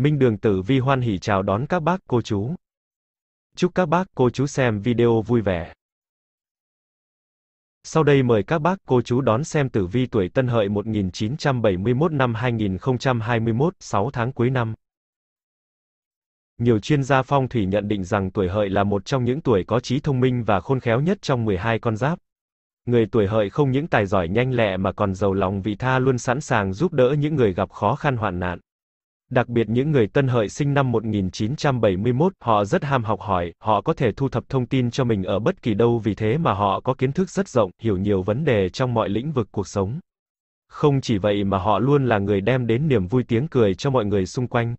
Minh Đường Tử Vi hoan hỉ chào đón các bác cô chú. Chúc các bác cô chú xem video vui vẻ. Sau đây mời các bác cô chú đón xem tử vi tuổi Tân Hợi 1971 năm 2021, 6 tháng cuối năm. Nhiều chuyên gia phong thủy nhận định rằng tuổi Hợi là một trong những tuổi có trí thông minh và khôn khéo nhất trong 12 con giáp. Người tuổi Hợi không những tài giỏi nhanh lẹ mà còn giàu lòng vị tha luôn sẵn sàng giúp đỡ những người gặp khó khăn hoạn nạn. Đặc biệt những người tân hợi sinh năm 1971, họ rất ham học hỏi, họ có thể thu thập thông tin cho mình ở bất kỳ đâu vì thế mà họ có kiến thức rất rộng, hiểu nhiều vấn đề trong mọi lĩnh vực cuộc sống. Không chỉ vậy mà họ luôn là người đem đến niềm vui tiếng cười cho mọi người xung quanh.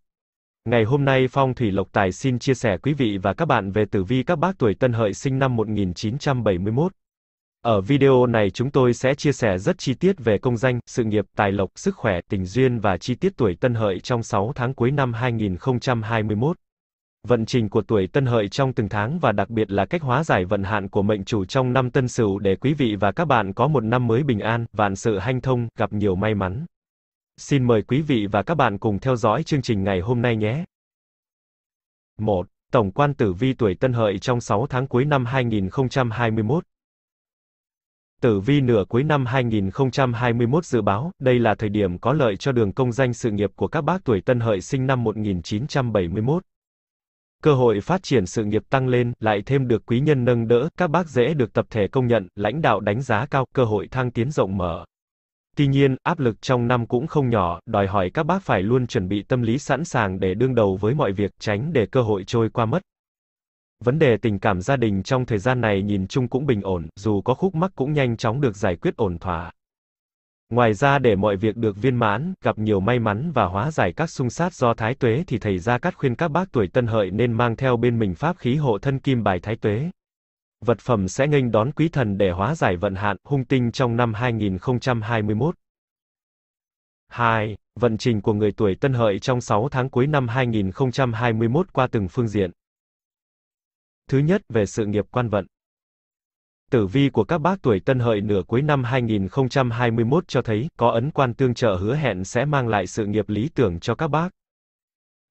Ngày hôm nay Phong Thủy Lộc Tài xin chia sẻ quý vị và các bạn về tử vi các bác tuổi Tân Hợi sinh năm 1971. Ở video này chúng tôi sẽ chia sẻ rất chi tiết về công danh, sự nghiệp, tài lộc, sức khỏe, tình duyên và chi tiết tuổi Tân Hợi trong 6 tháng cuối năm 2021. Vận trình của tuổi Tân Hợi trong từng tháng và đặc biệt là cách hóa giải vận hạn của mệnh chủ trong năm Tân Sửu để quý vị và các bạn có một năm mới bình an, vạn sự hanh thông, gặp nhiều may mắn. Xin mời quý vị và các bạn cùng theo dõi chương trình ngày hôm nay nhé. 1. Tổng quan tử vi tuổi Tân Hợi trong 6 tháng cuối năm 2021 Tử vi nửa cuối năm 2021 dự báo, đây là thời điểm có lợi cho đường công danh sự nghiệp của các bác tuổi tân hợi sinh năm 1971. Cơ hội phát triển sự nghiệp tăng lên, lại thêm được quý nhân nâng đỡ, các bác dễ được tập thể công nhận, lãnh đạo đánh giá cao, cơ hội thăng tiến rộng mở. Tuy nhiên, áp lực trong năm cũng không nhỏ, đòi hỏi các bác phải luôn chuẩn bị tâm lý sẵn sàng để đương đầu với mọi việc, tránh để cơ hội trôi qua mất. Vấn đề tình cảm gia đình trong thời gian này nhìn chung cũng bình ổn, dù có khúc mắc cũng nhanh chóng được giải quyết ổn thỏa. Ngoài ra để mọi việc được viên mãn, gặp nhiều may mắn và hóa giải các xung sát do thái tuế thì thầy Gia Cát khuyên các bác tuổi tân hợi nên mang theo bên mình pháp khí hộ thân kim bài thái tuế. Vật phẩm sẽ nghênh đón quý thần để hóa giải vận hạn, hung tinh trong năm 2021. 2. Vận trình của người tuổi tân hợi trong 6 tháng cuối năm 2021 qua từng phương diện. Thứ nhất, về sự nghiệp quan vận. Tử vi của các bác tuổi tân hợi nửa cuối năm 2021 cho thấy, có ấn quan tương trợ hứa hẹn sẽ mang lại sự nghiệp lý tưởng cho các bác.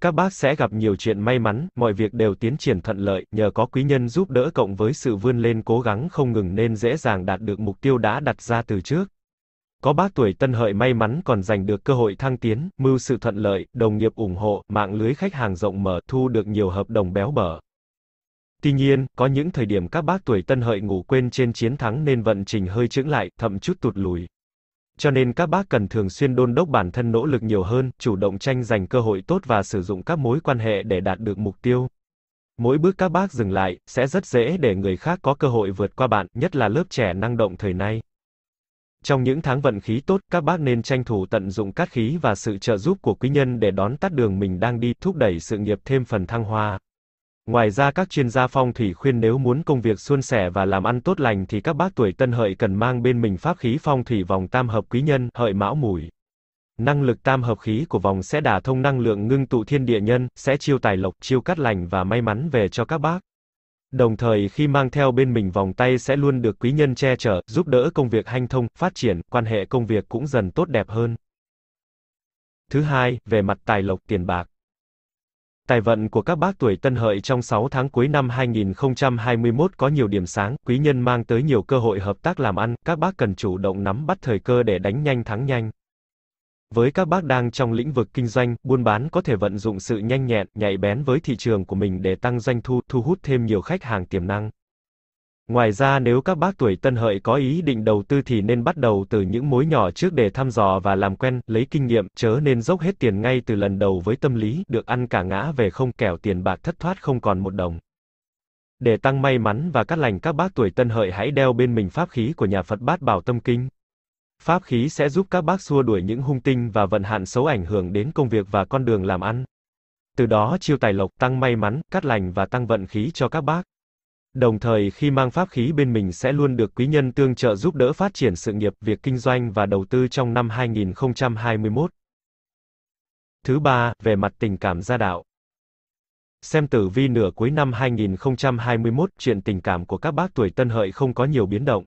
Các bác sẽ gặp nhiều chuyện may mắn, mọi việc đều tiến triển thuận lợi, nhờ có quý nhân giúp đỡ cộng với sự vươn lên cố gắng không ngừng nên dễ dàng đạt được mục tiêu đã đặt ra từ trước. Có bác tuổi tân hợi may mắn còn giành được cơ hội thăng tiến, mưu sự thuận lợi, đồng nghiệp ủng hộ, mạng lưới khách hàng rộng mở, thu được nhiều hợp đồng béo bở. Tuy nhiên, có những thời điểm các bác tuổi tân hợi ngủ quên trên chiến thắng nên vận trình hơi chững lại, thậm chút tụt lùi. Cho nên các bác cần thường xuyên đôn đốc bản thân nỗ lực nhiều hơn, chủ động tranh giành cơ hội tốt và sử dụng các mối quan hệ để đạt được mục tiêu. Mỗi bước các bác dừng lại, sẽ rất dễ để người khác có cơ hội vượt qua bạn, nhất là lớp trẻ năng động thời nay. Trong những tháng vận khí tốt, các bác nên tranh thủ tận dụng cát khí và sự trợ giúp của quý nhân để đón tắt đường mình đang đi, thúc đẩy sự nghiệp thêm phần thăng hoa. Ngoài ra các chuyên gia phong thủy khuyên nếu muốn công việc suôn sẻ và làm ăn tốt lành thì các bác tuổi tân hợi cần mang bên mình pháp khí phong thủy vòng tam hợp quý nhân, hợi mão mùi. Năng lực tam hợp khí của vòng sẽ đả thông năng lượng ngưng tụ thiên địa nhân, sẽ chiêu tài lộc, chiêu cát lành và may mắn về cho các bác. Đồng thời khi mang theo bên mình vòng tay sẽ luôn được quý nhân che chở, giúp đỡ công việc hanh thông, phát triển, quan hệ công việc cũng dần tốt đẹp hơn. Thứ hai, về mặt tài lộc tiền bạc. Tài vận của các bác tuổi Tân Hợi trong 6 tháng cuối năm 2021 có nhiều điểm sáng, quý nhân mang tới nhiều cơ hội hợp tác làm ăn, các bác cần chủ động nắm bắt thời cơ để đánh nhanh thắng nhanh. Với các bác đang trong lĩnh vực kinh doanh, buôn bán có thể vận dụng sự nhanh nhẹn, nhạy bén với thị trường của mình để tăng doanh thu, thu hút thêm nhiều khách hàng tiềm năng. Ngoài ra nếu các bác tuổi tân hợi có ý định đầu tư thì nên bắt đầu từ những mối nhỏ trước để thăm dò và làm quen, lấy kinh nghiệm, chớ nên dốc hết tiền ngay từ lần đầu với tâm lý, được ăn cả ngã về không kẻo tiền bạc thất thoát không còn một đồng. Để tăng may mắn và cát lành các bác tuổi tân hợi hãy đeo bên mình pháp khí của nhà Phật Bát Bảo Tâm Kinh. Pháp khí sẽ giúp các bác xua đuổi những hung tinh và vận hạn xấu ảnh hưởng đến công việc và con đường làm ăn. Từ đó chiêu tài lộc, tăng may mắn, cát lành và tăng vận khí cho các bác. Đồng thời khi mang pháp khí bên mình sẽ luôn được quý nhân tương trợ giúp đỡ phát triển sự nghiệp, việc kinh doanh và đầu tư trong năm 2021. Thứ ba, về mặt tình cảm gia đạo. Xem tử vi nửa cuối năm 2021, chuyện tình cảm của các bác tuổi tân hợi không có nhiều biến động.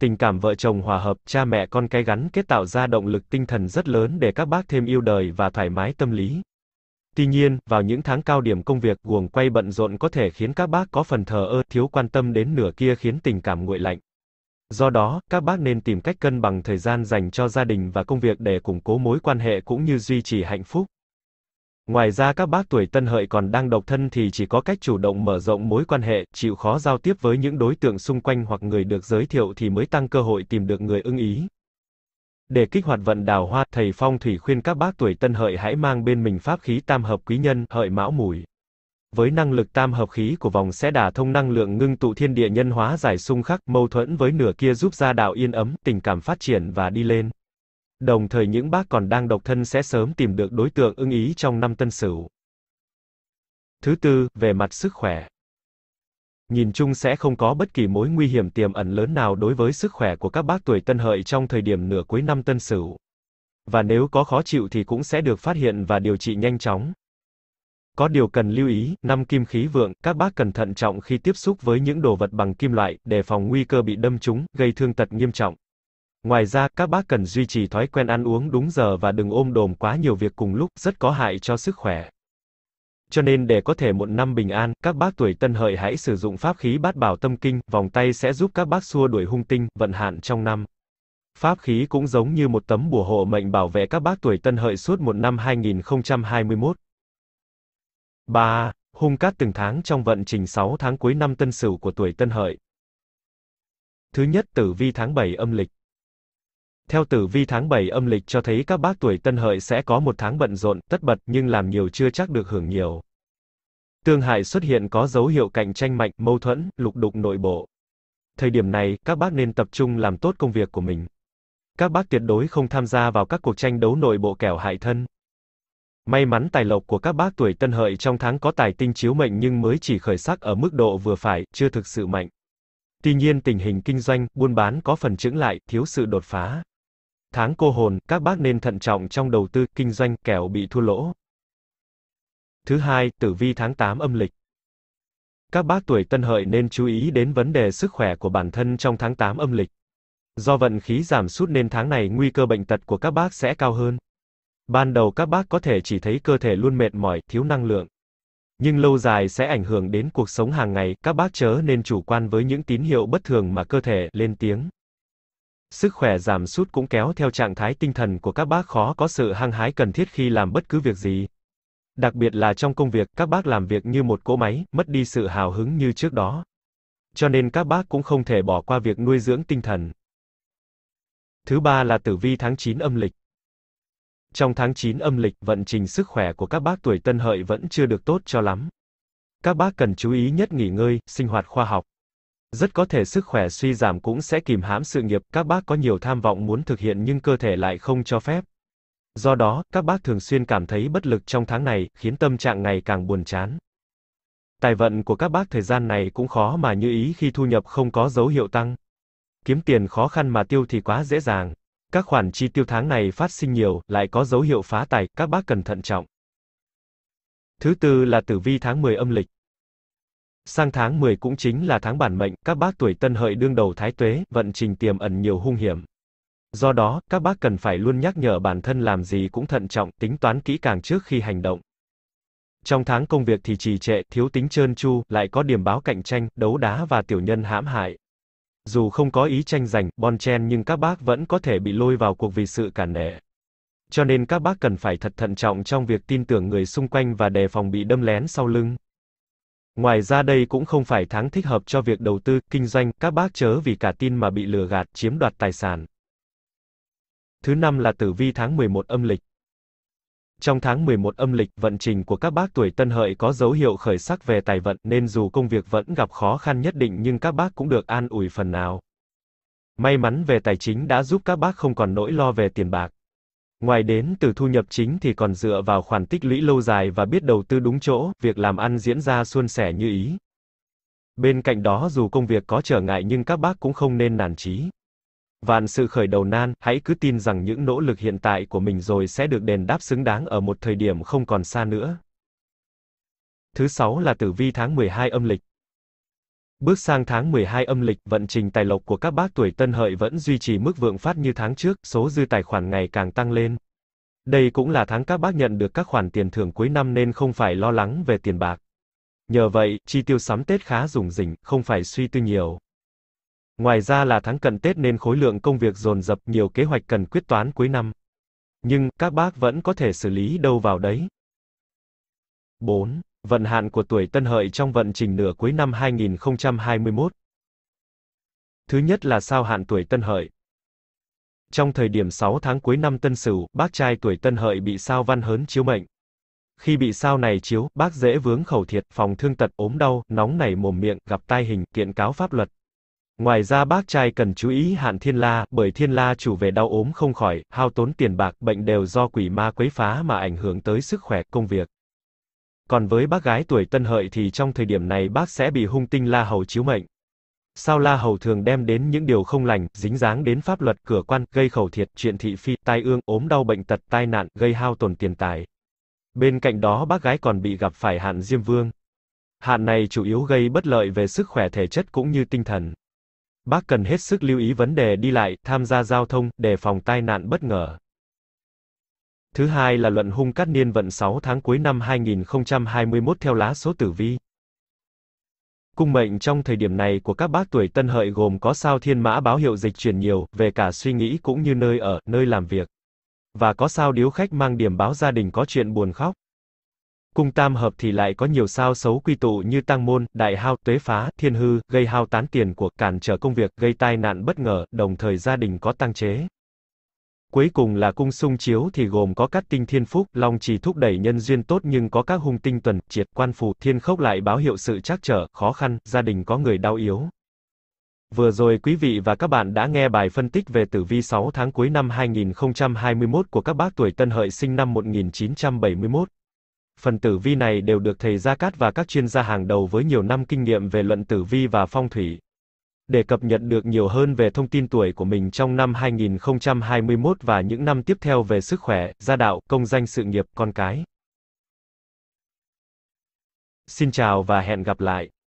Tình cảm vợ chồng hòa hợp, cha mẹ con cái gắn kết tạo ra động lực tinh thần rất lớn để các bác thêm yêu đời và thoải mái tâm lý. Tuy nhiên, vào những tháng cao điểm công việc, guồng quay bận rộn có thể khiến các bác có phần thờ ơ, thiếu quan tâm đến nửa kia khiến tình cảm nguội lạnh. Do đó, các bác nên tìm cách cân bằng thời gian dành cho gia đình và công việc để củng cố mối quan hệ cũng như duy trì hạnh phúc. Ngoài ra các bác tuổi tân hợi còn đang độc thân thì chỉ có cách chủ động mở rộng mối quan hệ, chịu khó giao tiếp với những đối tượng xung quanh hoặc người được giới thiệu thì mới tăng cơ hội tìm được người ưng ý. Để kích hoạt vận đào hoa, thầy phong thủy khuyên các bác tuổi tân hợi hãy mang bên mình pháp khí tam hợp quý nhân, hợi mão mùi. Với năng lực tam hợp khí của vòng sẽ đà thông năng lượng ngưng tụ thiên địa nhân hóa giải xung khắc, mâu thuẫn với nửa kia giúp gia đạo yên ấm, tình cảm phát triển và đi lên. Đồng thời những bác còn đang độc thân sẽ sớm tìm được đối tượng ưng ý trong năm tân sửu. Thứ tư, về mặt sức khỏe nhìn chung sẽ không có bất kỳ mối nguy hiểm tiềm ẩn lớn nào đối với sức khỏe của các bác tuổi tân hợi trong thời điểm nửa cuối năm tân sửu. Và nếu có khó chịu thì cũng sẽ được phát hiện và điều trị nhanh chóng. Có điều cần lưu ý, năm kim khí vượng, các bác cần thận trọng khi tiếp xúc với những đồ vật bằng kim loại, để phòng nguy cơ bị đâm trúng, gây thương tật nghiêm trọng. Ngoài ra, các bác cần duy trì thói quen ăn uống đúng giờ và đừng ôm đồm quá nhiều việc cùng lúc, rất có hại cho sức khỏe. Cho nên để có thể một năm bình an, các bác tuổi tân hợi hãy sử dụng pháp khí bát bảo tâm kinh, vòng tay sẽ giúp các bác xua đuổi hung tinh, vận hạn trong năm. Pháp khí cũng giống như một tấm bùa hộ mệnh bảo vệ các bác tuổi tân hợi suốt một năm 2021. 3. Hung cát từng tháng trong vận trình 6 tháng cuối năm tân sửu của tuổi tân hợi. Thứ nhất tử vi tháng 7 âm lịch. Theo tử vi tháng 7 âm lịch cho thấy các bác tuổi tân hợi sẽ có một tháng bận rộn, tất bật, nhưng làm nhiều chưa chắc được hưởng nhiều. Tương hại xuất hiện có dấu hiệu cạnh tranh mạnh, mâu thuẫn, lục đục nội bộ. Thời điểm này, các bác nên tập trung làm tốt công việc của mình. Các bác tuyệt đối không tham gia vào các cuộc tranh đấu nội bộ kẻo hại thân. May mắn tài lộc của các bác tuổi tân hợi trong tháng có tài tinh chiếu mệnh nhưng mới chỉ khởi sắc ở mức độ vừa phải, chưa thực sự mạnh. Tuy nhiên tình hình kinh doanh, buôn bán có phần chững lại, thiếu sự đột phá. Tháng cô hồn, các bác nên thận trọng trong đầu tư, kinh doanh, kẻo bị thua lỗ. Thứ hai, tử vi tháng 8 âm lịch. Các bác tuổi tân hợi nên chú ý đến vấn đề sức khỏe của bản thân trong tháng 8 âm lịch. Do vận khí giảm sút nên tháng này nguy cơ bệnh tật của các bác sẽ cao hơn. Ban đầu các bác có thể chỉ thấy cơ thể luôn mệt mỏi, thiếu năng lượng. Nhưng lâu dài sẽ ảnh hưởng đến cuộc sống hàng ngày, các bác chớ nên chủ quan với những tín hiệu bất thường mà cơ thể lên tiếng. Sức khỏe giảm sút cũng kéo theo trạng thái tinh thần của các bác khó có sự hăng hái cần thiết khi làm bất cứ việc gì. Đặc biệt là trong công việc, các bác làm việc như một cỗ máy, mất đi sự hào hứng như trước đó. Cho nên các bác cũng không thể bỏ qua việc nuôi dưỡng tinh thần. Thứ ba là tử vi tháng 9 âm lịch. Trong tháng 9 âm lịch, vận trình sức khỏe của các bác tuổi tân hợi vẫn chưa được tốt cho lắm. Các bác cần chú ý nhất nghỉ ngơi, sinh hoạt khoa học. Rất có thể sức khỏe suy giảm cũng sẽ kìm hãm sự nghiệp, các bác có nhiều tham vọng muốn thực hiện nhưng cơ thể lại không cho phép. Do đó, các bác thường xuyên cảm thấy bất lực trong tháng này, khiến tâm trạng ngày càng buồn chán. Tài vận của các bác thời gian này cũng khó mà như ý khi thu nhập không có dấu hiệu tăng. Kiếm tiền khó khăn mà tiêu thì quá dễ dàng. Các khoản chi tiêu tháng này phát sinh nhiều, lại có dấu hiệu phá tài, các bác cần thận trọng. Thứ tư là tử vi tháng 10 âm lịch sang tháng 10 cũng chính là tháng bản mệnh, các bác tuổi tân hợi đương đầu thái tuế, vận trình tiềm ẩn nhiều hung hiểm. Do đó, các bác cần phải luôn nhắc nhở bản thân làm gì cũng thận trọng, tính toán kỹ càng trước khi hành động. Trong tháng công việc thì trì trệ, thiếu tính trơn chu, lại có điểm báo cạnh tranh, đấu đá và tiểu nhân hãm hại. Dù không có ý tranh giành, bon chen nhưng các bác vẫn có thể bị lôi vào cuộc vì sự cản nể. Cho nên các bác cần phải thật thận trọng trong việc tin tưởng người xung quanh và đề phòng bị đâm lén sau lưng. Ngoài ra đây cũng không phải tháng thích hợp cho việc đầu tư, kinh doanh, các bác chớ vì cả tin mà bị lừa gạt, chiếm đoạt tài sản. Thứ năm là tử vi tháng 11 âm lịch. Trong tháng 11 âm lịch, vận trình của các bác tuổi Tân Hợi có dấu hiệu khởi sắc về tài vận nên dù công việc vẫn gặp khó khăn nhất định nhưng các bác cũng được an ủi phần nào. May mắn về tài chính đã giúp các bác không còn nỗi lo về tiền bạc. Ngoài đến từ thu nhập chính thì còn dựa vào khoản tích lũy lâu dài và biết đầu tư đúng chỗ, việc làm ăn diễn ra suôn sẻ như ý. Bên cạnh đó dù công việc có trở ngại nhưng các bác cũng không nên nản chí. Vạn sự khởi đầu nan, hãy cứ tin rằng những nỗ lực hiện tại của mình rồi sẽ được đền đáp xứng đáng ở một thời điểm không còn xa nữa. Thứ sáu là tử vi tháng 12 âm lịch. Bước sang tháng 12 âm lịch, vận trình tài lộc của các bác tuổi tân hợi vẫn duy trì mức vượng phát như tháng trước, số dư tài khoản ngày càng tăng lên. Đây cũng là tháng các bác nhận được các khoản tiền thưởng cuối năm nên không phải lo lắng về tiền bạc. Nhờ vậy, chi tiêu sắm Tết khá rủng rỉnh, không phải suy tư nhiều. Ngoài ra là tháng cận Tết nên khối lượng công việc dồn dập, nhiều kế hoạch cần quyết toán cuối năm. Nhưng, các bác vẫn có thể xử lý đâu vào đấy. 4 vận hạn của tuổi Tân Hợi trong vận trình nửa cuối năm 2021. Thứ nhất là sao hạn tuổi Tân Hợi. Trong thời điểm 6 tháng cuối năm Tân Sửu, bác trai tuổi Tân Hợi bị sao văn hớn chiếu mệnh. Khi bị sao này chiếu, bác dễ vướng khẩu thiệt, phòng thương tật, ốm đau, nóng nảy mồm miệng, gặp tai hình, kiện cáo pháp luật. Ngoài ra bác trai cần chú ý hạn thiên la, bởi thiên la chủ về đau ốm không khỏi, hao tốn tiền bạc, bệnh đều do quỷ ma quấy phá mà ảnh hưởng tới sức khỏe, công việc. Còn với bác gái tuổi tân hợi thì trong thời điểm này bác sẽ bị hung tinh la hầu chiếu mệnh. Sao la hầu thường đem đến những điều không lành, dính dáng đến pháp luật cửa quan, gây khẩu thiệt, chuyện thị phi, tai ương, ốm đau bệnh tật, tai nạn, gây hao tổn tiền tài. Bên cạnh đó bác gái còn bị gặp phải hạn diêm vương. Hạn này chủ yếu gây bất lợi về sức khỏe thể chất cũng như tinh thần. Bác cần hết sức lưu ý vấn đề đi lại, tham gia giao thông, đề phòng tai nạn bất ngờ. Thứ hai là luận hung cát niên vận 6 tháng cuối năm 2021 theo lá số tử vi. Cung mệnh trong thời điểm này của các bác tuổi tân hợi gồm có sao thiên mã báo hiệu dịch chuyển nhiều, về cả suy nghĩ cũng như nơi ở, nơi làm việc. Và có sao điếu khách mang điểm báo gia đình có chuyện buồn khóc. Cung tam hợp thì lại có nhiều sao xấu quy tụ như tăng môn, đại hao, tuế phá, thiên hư, gây hao tán tiền của, cản trở công việc, gây tai nạn bất ngờ, đồng thời gia đình có tăng chế. Cuối cùng là cung xung chiếu thì gồm có các tinh thiên phúc, long trì thúc đẩy nhân duyên tốt nhưng có các hung tinh tuần, triệt, quan phù, thiên khốc lại báo hiệu sự trắc trở, khó khăn, gia đình có người đau yếu. Vừa rồi quý vị và các bạn đã nghe bài phân tích về tử vi 6 tháng cuối năm 2021 của các bác tuổi tân hợi sinh năm 1971. Phần tử vi này đều được thầy Gia Cát và các chuyên gia hàng đầu với nhiều năm kinh nghiệm về luận tử vi và phong thủy, để cập nhật được nhiều hơn về thông tin tuổi của mình trong năm 2021 và những năm tiếp theo về sức khỏe, gia đạo, công danh sự nghiệp, con cái. Xin chào và hẹn gặp lại.